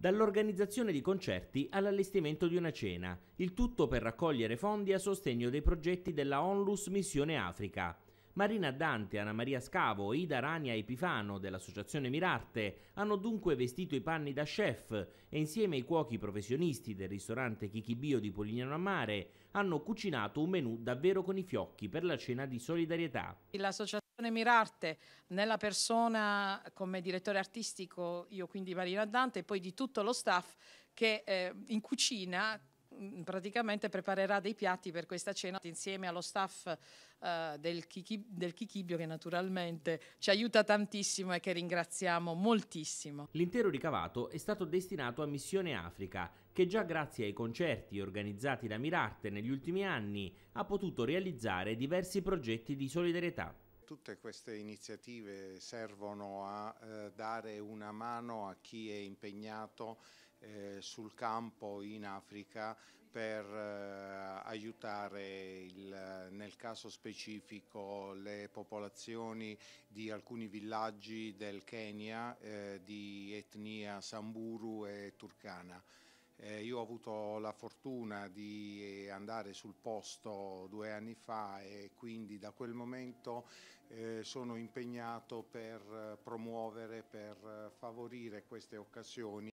dall'organizzazione di concerti all'allestimento di una cena, il tutto per raccogliere fondi a sostegno dei progetti della Onlus Missione Africa. Marina Dante, Anna Maria Scavo, Ida Rania Epifano dell'Associazione Mirarte hanno dunque vestito i panni da chef e insieme ai cuochi professionisti del ristorante Chichibio di Polignano a Mare hanno cucinato un menù davvero con i fiocchi per la cena di solidarietà. L'associazione Mirarte, nella persona come direttore artistico, io quindi Marina Dante e poi di tutto lo staff che eh, in cucina Mm, praticamente preparerà dei piatti per questa cena insieme allo staff uh, del, Chichi, del Chichibio che naturalmente ci aiuta tantissimo e che ringraziamo moltissimo. L'intero ricavato è stato destinato a Missione Africa che già grazie ai concerti organizzati da Mirarte negli ultimi anni ha potuto realizzare diversi progetti di solidarietà tutte queste iniziative servono a eh, dare una mano a chi è impegnato eh, sul campo in Africa per eh, aiutare il, eh, nel caso specifico le popolazioni di alcuni villaggi del Kenya eh, di etnia Samburu e Turkana. Eh, io ho avuto la fortuna di andare sul posto due anni fa e quindi da quel momento eh, sono impegnato per eh, promuovere, per eh, favorire queste occasioni.